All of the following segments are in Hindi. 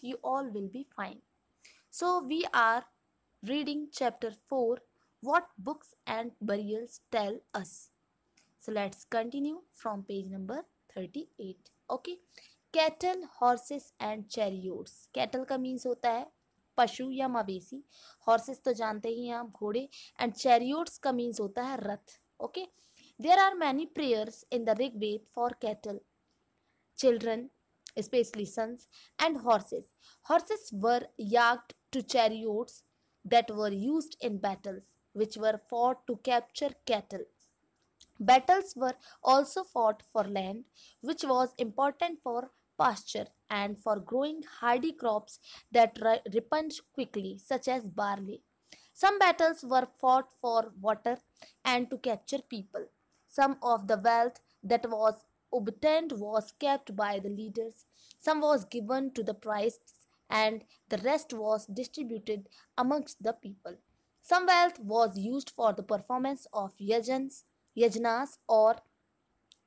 hope you all will be fine. So we are reading chapter 4 What Books and Burials Tell Us. So let's continue from page number 38. Okay. cattle horses and chariots cattle ka means hota hai पशु या मवेशी हॉर्सेस तो जानते ही हैं आप घोड़े एंड चैरियोट्स का मीन्स होता है रथ okay there are many prayers in the Rig Veda for cattle children especially sons, and horses. Horses were yoked to chariots that were used in battles, which were fought to capture cattle. Battles were also fought for land, which was important for pasture and for growing hardy crops that ripened quickly, such as barley. Some battles were fought for water and to capture people. Some of the wealth that was obtained was kept by the leaders, some was given to the priests, and the rest was distributed amongst the people. Some wealth was used for the performance of yajans, yajnas, or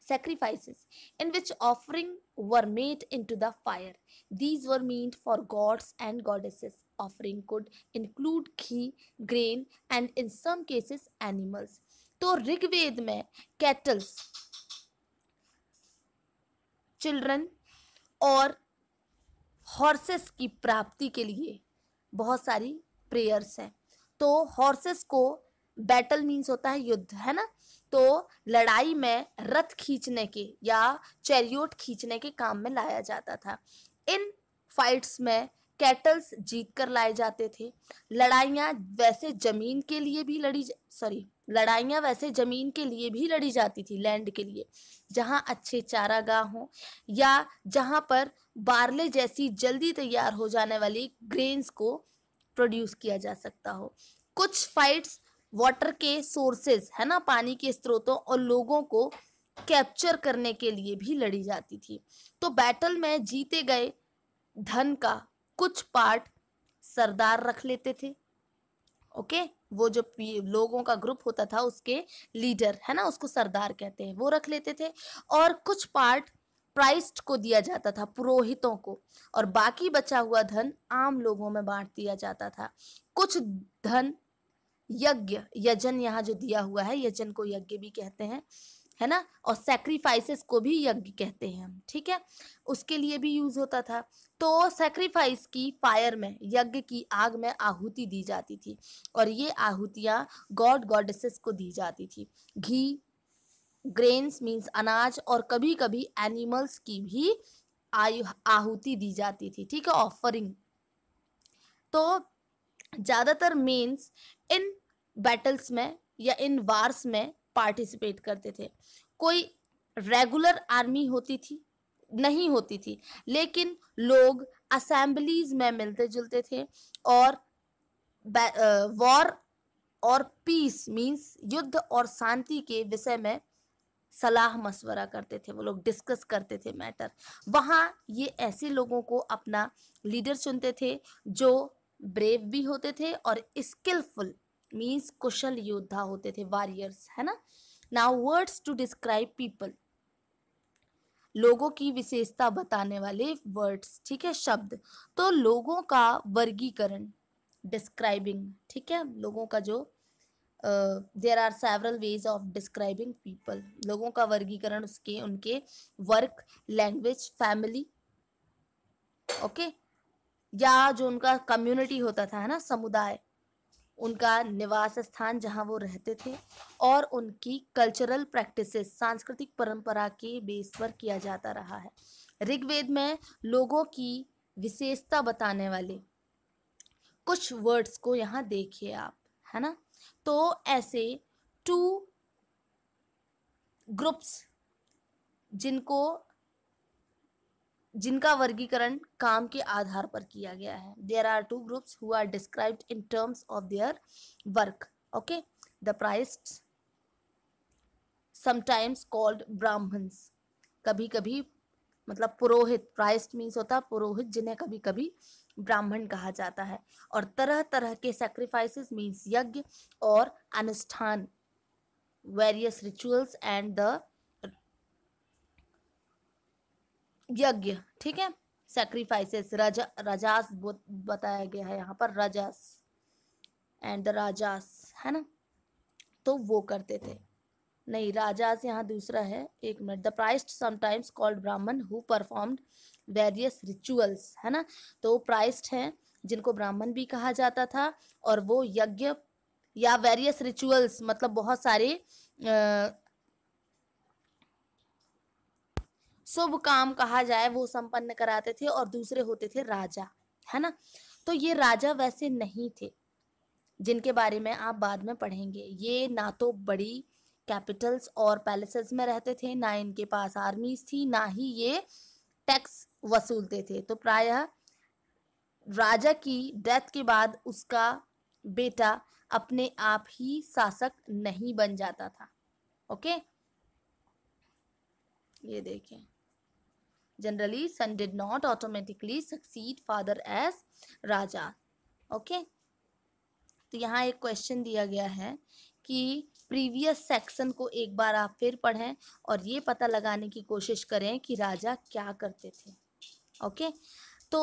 sacrifices, in which offerings were made into the fire. These were meant for gods and goddesses. Offering could include ghee, grain, and in some cases animals. तो ऋग्वेद में कैटल्स चिल्ड्रन और हॉर्सेस की प्राप्ति के लिए बहुत सारी प्रेयर्स हैं तो हॉर्सेस को बैटल मींस होता है युद्ध है ना तो लड़ाई में रथ खींचने के या चैरियोट खींचने के काम में लाया जाता था इन फाइट्स में कैटल्स जीत कर लाए जाते थे लड़ाइयाँ वैसे ज़मीन के लिए भी लड़ी सॉरी लड़ाइयाँ वैसे ज़मीन के लिए भी लड़ी जाती थी लैंड के लिए जहाँ अच्छे चारागाह हों या जहाँ पर बारले जैसी जल्दी तैयार हो जाने वाली ग्रेन्स को प्रोड्यूस किया जा सकता हो कुछ फाइट्स वाटर के सोर्सेज है ना पानी के स्रोतों और लोगों को कैप्चर करने के लिए भी लड़ी जाती थी तो बैटल में जीते गए धन का कुछ पार्ट सरदार रख लेते थे ओके okay? वो जो लोगों का ग्रुप होता था उसके लीडर है ना उसको सरदार कहते हैं वो रख लेते थे और कुछ पार्ट प्राइस्ट को दिया जाता था पुरोहितों को और बाकी बचा हुआ धन आम लोगों में बांट दिया जाता था कुछ धन यज्ञ यजन यहाँ जो दिया हुआ है यजन को यज्ञ भी कहते हैं है ना और सेक्रीफाइसेस को भी यज्ञ कहते हैं हम ठीक है उसके लिए भी यूज होता था तो सेक्रीफाइस की फायर में यज्ञ की आग में आहुति दी जाती थी और ये आहुतियाँ गॉड गॉडेसेस को दी जाती थी घी ग्रेन्स मीन्स अनाज और कभी कभी एनिमल्स की भी आयु आहुति दी जाती थी ठीक है ऑफरिंग तो ज़्यादातर मीन्स इन बैटल्स में या इन वार्स में पार्टिसिपेट करते थे कोई रेगुलर आर्मी होती थी नहीं होती थी लेकिन लोग असेंबलीज में मिलते जुलते थे और वॉर और पीस मींस युद्ध और शांति के विषय में सलाह मशवरा करते थे वो लोग डिस्कस करते थे मैटर वहाँ ये ऐसे लोगों को अपना लीडर चुनते थे जो ब्रेव भी होते थे और स्किलफुल मीन्स कुशल योद्धा होते थे वॉरियर्स है ना now words to describe people लोगों की विशेषता बताने वाले वर्ड्स ठीक है शब्द तो लोगों का वर्गीकरण डिस्क्राइबिंग ठीक है लोगों का जो there are several ways of describing people लोगों का वर्गीकरण उसके उनके वर्क लैंग्वेज फैमिली ओके या जो उनका कम्युनिटी होता था है ना समुदाय उनका निवास स्थान जहाँ वो रहते थे और उनकी कल्चरल प्रैक्टिसेस सांस्कृतिक परंपरा के बेस पर किया जाता रहा है ऋग्वेद में लोगों की विशेषता बताने वाले कुछ वर्ड्स को यहाँ देखिए आप है ना तो ऐसे टू ग्रुप्स जिनको जिनका वर्गीकरण काम के आधार पर किया गया है there are two groups who are described in terms of their work okay the priest sometimes called Brahmans कभी कभी मतलब पुरोहित प्राइस्ट मीन्स होता है पुरोहित जिन्हें कभी कभी ब्राह्मण कहा जाता है और तरह तरह के सेक्रीफाइसेस मीन्स यज्ञ और अनुष्ठान वेरियस रिचुअल्स एंड द यज्ञ ठीक है सेक्रीफाइसेस रजा रजास बताया गया है यहाँ पर रजास एंड द राजास है ना तो वो करते थे नहीं राजास यहाँ दूसरा है एक minute the priest sometimes called Brahman who performed various rituals है ना तो वो प्राइस्ट हैं जिनको ब्राह्मण भी कहा जाता था और वो यज्ञ या वेरियस रिचुअल्स मतलब बहुत सारे शुभ काम कहा जाए वो संपन्न कराते थे और दूसरे होते थे राजा है ना तो ये राजा वैसे नहीं थे जिनके बारे में आप बाद में पढ़ेंगे ये ना तो बड़ी कैपिटल्स और पैलेसेस में रहते थे ना इनके पास आर्मीज थी ना ही ये टैक्स वसूलते थे तो प्रायः राजा की डेथ के बाद उसका बेटा अपने आप ही शासक नहीं बन जाता था ओके ये देखें Generally, son did not automatically succeed father as raja okay okay? तो यहाँ एक क्वेश्चन दिया गया है कि प्रीवियस सेक्शन को एक बार आप फिर पढ़ें और ये पता लगाने की कोशिश करें कि राजा क्या करते थे ओके तो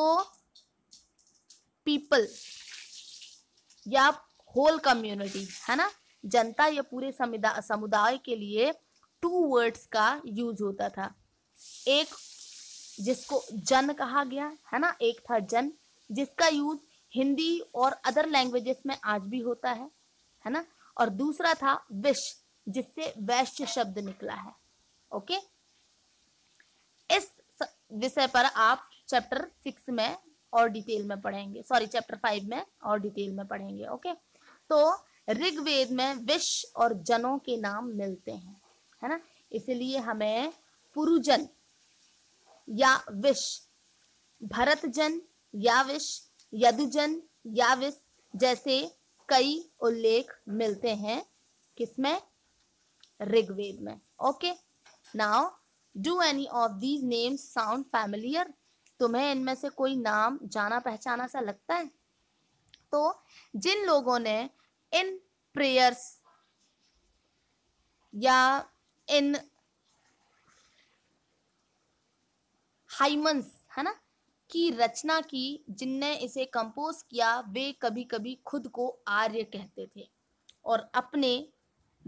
पीपल या होल कम्युनिटी है ना जनता या पूरे समुदाय के लिए टू वर्ड्स का यूज होता था एक जिसको जन कहा गया है ना एक था जन जिसका यूज हिंदी और अदर लैंग्वेजेस में आज भी होता है है ना और दूसरा था विश जिससे वैश्य शब्द निकला है ओके इस विषय पर आप चैप्टर सिक्स में और डिटेल में पढ़ेंगे सॉरी चैप्टर फाइव में और डिटेल में पढ़ेंगे ओके तो ऋग्वेद में विश और जनों के नाम मिलते हैं है ना इसलिए हमें पुरुजन या विष भरत जन या विष यदुजन या विष जैसे कई उल्लेख मिलते हैं किसमें ऋग्वेद में okay now do any of these names sound familiar तुम्हें इनमें से कोई नाम जाना पहचाना सा लगता है तो जिन लोगों ने इन प्रेयर्स या इन हाइमंस है ना की रचना की जिनने इसे कंपोज किया वे कभी कभी खुद को आर्य कहते थे और अपने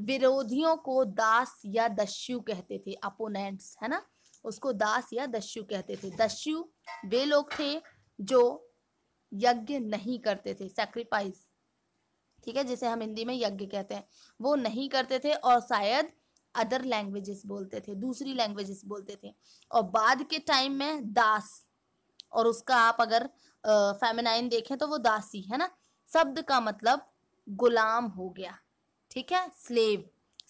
विरोधियों को दास या दस्यु कहते थे अपोनेंट्स है ना उसको दास या दस्यु कहते थे दस्यु वे लोग थे जो यज्ञ नहीं करते थे सेक्रीफाइस ठीक है जिसे हम हिंदी में यज्ञ कहते हैं वो नहीं करते थे और शायद अदर लैंग्वेजेस बोलते थे दूसरी लैंग्वेजेस बोलते थे और बाद के टाइम में दास और उसका आप अगर फेमेनाइन देखें तो वो दासी है ना शब्द का मतलब गुलाम हो गया ठीक है स्लेव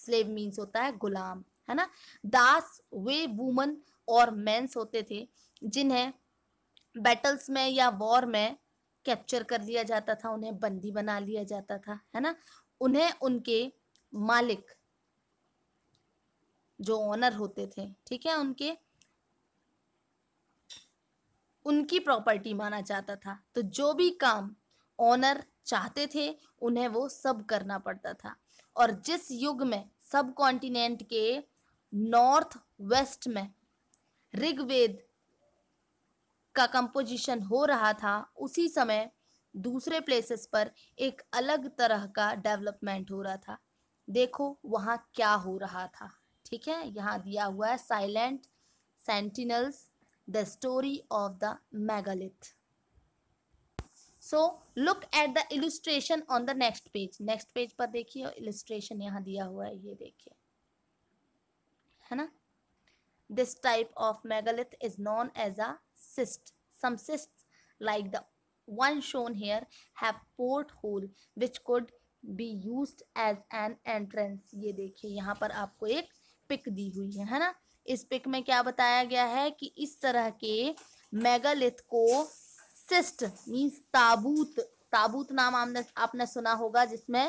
स्लेव मीन्स होता है गुलाम है ना दास वे वुमन और मेंस होते थे जिन्हें बैटल्स में या वॉर में कैप्चर कर लिया जाता था उन्हें बंदी बना लिया जाता था है ना उन्हें उनके मालिक जो ओनर होते थे ठीक है उनके उनकी प्रॉपर्टी माना जाता था तो जो भी काम ओनर चाहते थे उन्हें वो सब करना पड़ता था और जिस युग में सब कॉन्टिनेंट के नॉर्थ वेस्ट में ऋग्वेद का कंपोजिशन हो रहा था उसी समय दूसरे प्लेसेस पर एक अलग तरह का डेवलपमेंट हो रहा था देखो वहाँ क्या हो रहा था ठीक है यहाँ दिया हुआ है silent sentinels the story of the megalith so look at the illustration on the next page next page पर देखिए इलुस्ट्रेशन यहाँ दिया हुआ है ये देखिए है ना this type of megalith is known as a cist some cist the one shown here have port hole which could be use as an entrance ये देखिए यहाँ पर आपको एक पिक दी हुई है है ना इस पिक में क्या बताया गया है कि इस तरह के मेगालिथ को सिस्ट मींस ताबूत ताबूत नाम आपने आपने सुना होगा जिसमें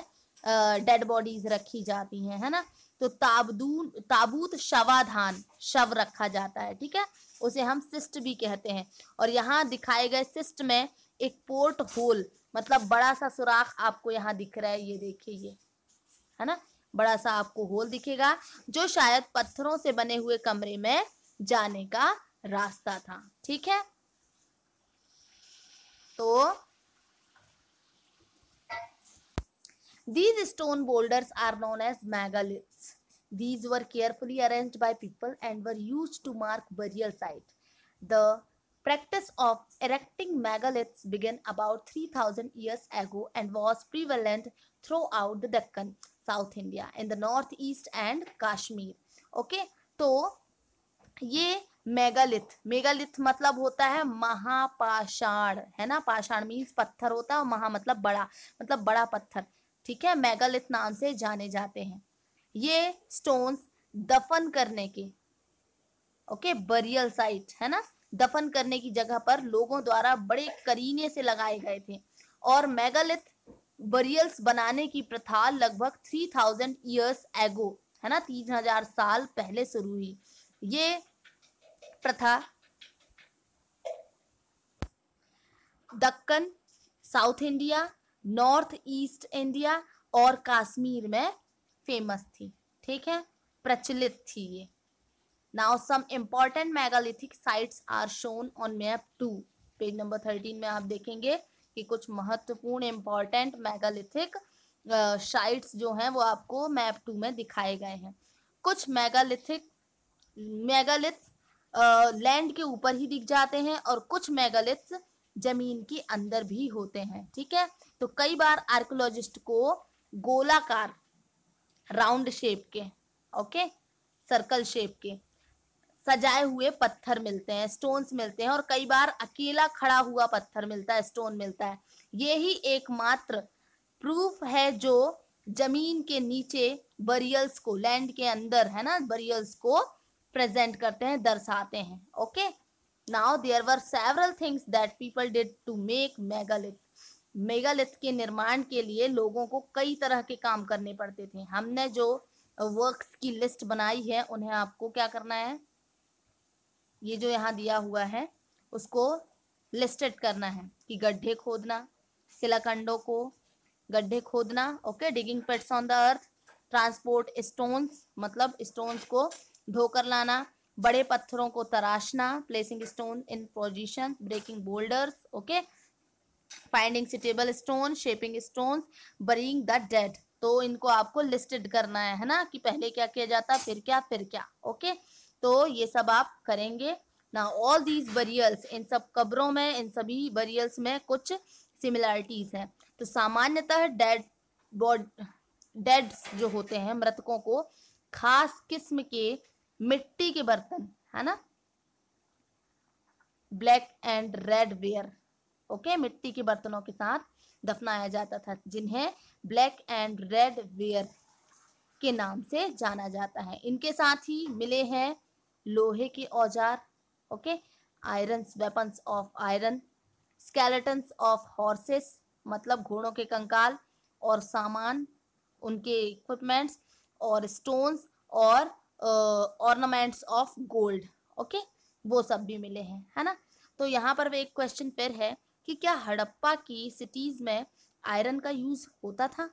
डेड बॉडीज रखी जाती हैं है ना तो ताबूत ताबूत शवाधान शव रखा जाता है ठीक है उसे हम सिस्ट भी कहते हैं और यहाँ दिखाए गए सिस्ट में एक पोर्ट होल मतलब बड़ा सा सुराख आपको यहाँ दिख रहा है ये देखिए ये है ना बड़ा सा आपको होल दिखेगा जो शायद पत्थरों से बने हुए कमरे में जाने का रास्ता था ठीक है तो these stone boulders are known as megaliths these were carefully arrange by people and were use to mark burial site the practice of erecting megaliths began about three thousand years ago and was prevalent throughout the Deccan south India in the north east and Kashmir okay तो ये मेगालिथ मेगालिथ मतलब होता है महापाषाण है ना पाषाण मीन्स पत्थर होता है महा मतलब बड़ा मतलब बड़ा पत्थर ठीक है मेगालिथ नाम से जाने जाते हैं ये स्टोन्स दफन करने के ओके बरियल साइट है ना दफन करने की जगह पर लोगों द्वारा बड़े करीने से लगाए गए थे और मेगालिथ बरियल्स बनाने की प्रथा लगभग थ्री थाउजेंड ईयर्स एगो है ना तीन हजार साल पहले शुरू हुई ये प्रथा Deccan south India north east India और कश्मीर में फेमस थी ठीक है प्रचलित थी ये now some important megalithic sites are shown on map two page number thirteen में आप देखेंगे कि कुछ महत्वपूर्ण इम्पॉर्टेंट मेगालिथिक साइट्स जो हैं वो आपको मैप टू में दिखाए गए हैं कुछ मेगालिथिक मेगालिथ लैंड के ऊपर ही दिख जाते हैं और कुछ मेगालिथ्स जमीन के अंदर भी होते हैं ठीक है तो कई बार आर्कोलॉजिस्ट को गोलाकार राउंड शेप के ओके सर्कल शेप के सजाए हुए पत्थर मिलते हैं स्टोन्स मिलते हैं और कई बार अकेला खड़ा हुआ पत्थर मिलता है स्टोन मिलता है ये ही एकमात्र प्रूफ है जो जमीन के नीचे बरियल्स को लैंड के अंदर है ना बरियल्स को प्रेजेंट करते हैं दर्शाते हैं okay now there were several things that people did to make megalith megalith के निर्माण के लिए लोगों को कई तरह के काम करने पड़ते थे हमने जो वर्क्स की लिस्ट बनाई है उन्हें आपको क्या करना है ये जो यहाँ दिया हुआ है उसको लिस्टेड करना है कि गड्ढे खोदना सिलाखंडों को गड्ढे खोदना okay digging pits on the earth transport stones मतलब स्टोन्स को ढोकर लाना बड़े पत्थरों को तराशना placing stone in position breaking boulders okay finding suitable stone shaping stone burying the dead तो इनको आपको लिस्टेड करना है है ना कि पहले क्या किया जाता फिर क्या फिर क्या ओके okay? तो ये सब आप करेंगे ना ऑल दीज बरियल्स इन सब कब्रों में इन सभी बरियल्स में कुछ सिमिलरिटीज हैं तो सामान्यतः डेड बॉड डेड्स जो होते हैं मृतकों को खास किस्म के मिट्टी के बर्तन है ना black and red ware okay मिट्टी के बर्तनों के साथ दफनाया जाता था जिन्हें ब्लैक एंड रेड वेयर के नाम से जाना जाता है इनके साथ ही मिले हैं लोहे के औजार okay iron weapons of iron skeletons of horses मतलब घोड़ों के कंकाल और सामान उनके इक्विपमेंट्स और स्टोन्स और ऑर्नामेंट्स ऑफ गोल्ड ओके वो सब भी मिले हैं है ना तो यहाँ पर एक क्वेश्चन फिर है कि क्या हड़प्पा की सिटीज में आयरन का यूज होता था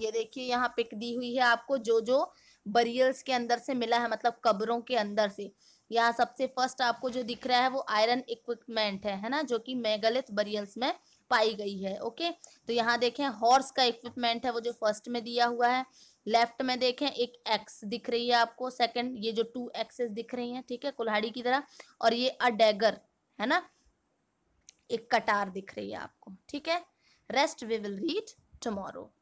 ये देखिए यहाँ पिक दी हुई है आपको जो जो बरियल्स के अंदर से मिला है मतलब कब्रों के अंदर से यहाँ सबसे फर्स्ट आपको जो दिख रहा है वो आयरन इक्विपमेंट है है ना जो कि मेगालिथ बरियल्स में पाई गई है ओके तो यहाँ देखें हॉर्स का इक्विपमेंट है वो जो फर्स्ट में दिया हुआ है लेफ्ट में देखें एक एक्स दिख रही है आपको सेकंड ये जो टू एक्सेस दिख रही हैं ठीक है कुल्हाड़ी की तरह और ये अ डैगर है ना एक कटार दिख रही है आपको ठीक है rest we will read tomorrow